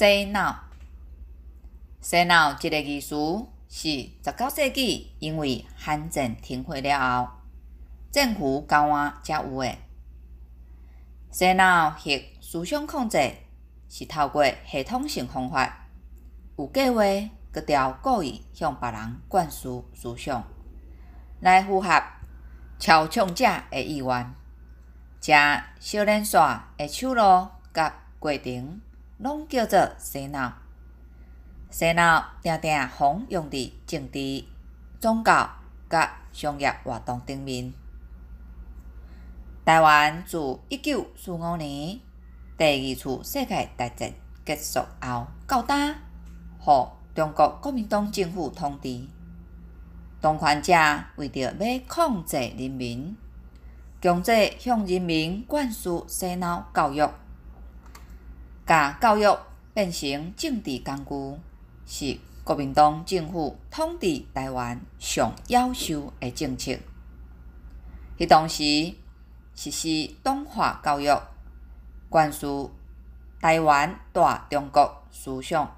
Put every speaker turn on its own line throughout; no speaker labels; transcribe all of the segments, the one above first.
洗脑，洗脑即个意思是十九世纪因为汉政停火了后，政府交换才有诶。洗脑是思想控制，是透过系统性方法，有计划、格调、故意向别人灌输思想，来符合操纵者诶意愿，遮少年人诶手路甲过程。拢叫做洗脑，洗脑常常运用伫政治、宗教甲商业活动顶面。台湾自一九四五年第二次世界大战结束后到呾，互中国国民党政府统治，当权者为着要控制人民，强制向人民灌输洗脑教育。甲教育变成政治工具，是国民党政府统治台湾上夭寿的政策。迄同时，实施党化教育，灌输台湾大中国思想，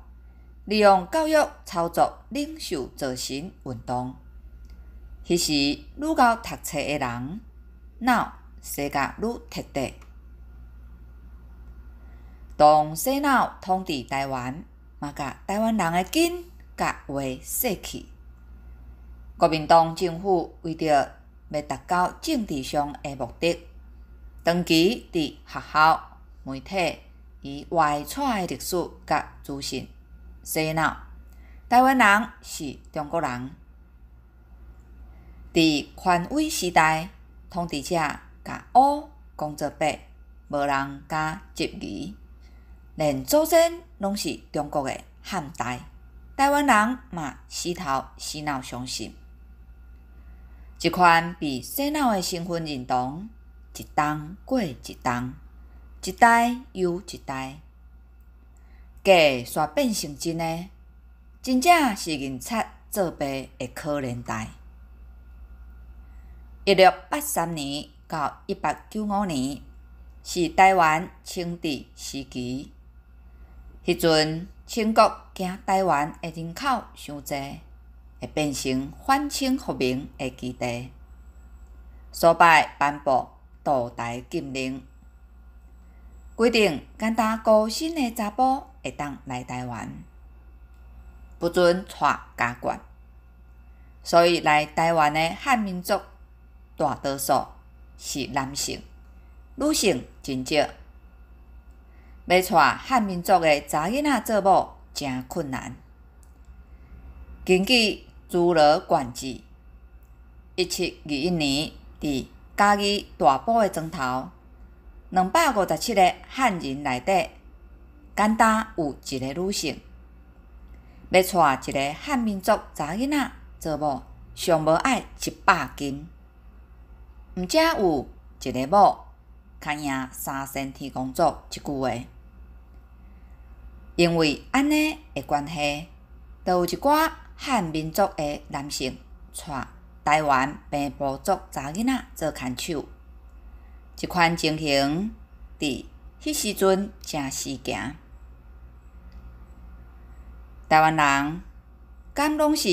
利用教育操作领袖造神运动。迄时，愈高读册的人，脑世界愈特地。当洗脑统治台湾，嘛甲台湾人诶根甲为细去。国民党政府为着要达到政治上诶目的，长期伫学校、媒体以外出诶历史甲资讯洗脑，台湾人是中国人。伫权威时代，统治者甲乌工作白，无人敢质疑。连祖先拢是中国诶汉代，台湾人嘛，死头死脑相信，一款比洗脑诶身份认同，一代过一代，一代又一代，假煞变成真诶，真正是认错作父诶可怜代。一六八三年到一八九五年是台湾清治时期。迄阵，清国惊台湾的人口伤侪，会变成反清复明的基地，所摆颁布《渡台禁令》，规定简单高薪的查甫会当来台湾，不准娶家眷。所以来台湾的汉民族大多数是男性，女性真少。要娶汉民族的查囡仔做某，真困难。根据朱老贯志，一七二一年伫嘉义大埔的庄头，两百五十七个汉人内底，简单有一个女性。要娶一个汉民族查囡仔做某，上无爱一百斤，毋则有一个某。牵赢三先天工作一句话，因为安尼的关系，着有一寡汉民族诶男性娶台湾平埔族查囡仔做牵手，即款情形伫迄时阵正时行。台湾人敢拢是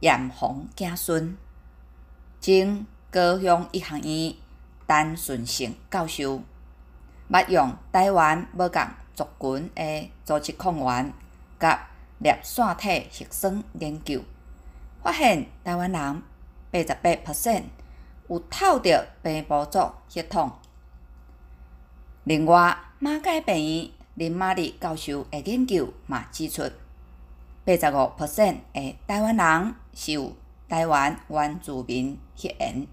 严防子孙，从高雄医学院。单纯性教授捌用台湾无共族群的组织抗原甲裂腺体核酸研究，发现台湾人八十八 percent 有透着病波族血统。另外，马偕病院林玛丽教授的研究也指出，八十五 percent 的台湾人受台湾原住民血缘。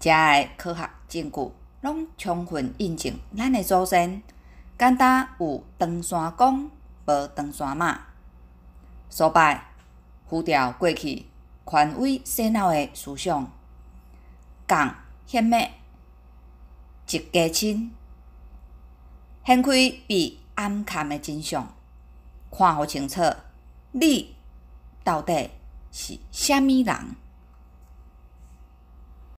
食的科学证据，拢充分印证咱的祖先。简单有长山讲，无长山骂，苏拜浮掉过去权威洗脑的思想，共献媚，一家亲，掀开被掩盖的真相，看互清楚，你到底是虾米人？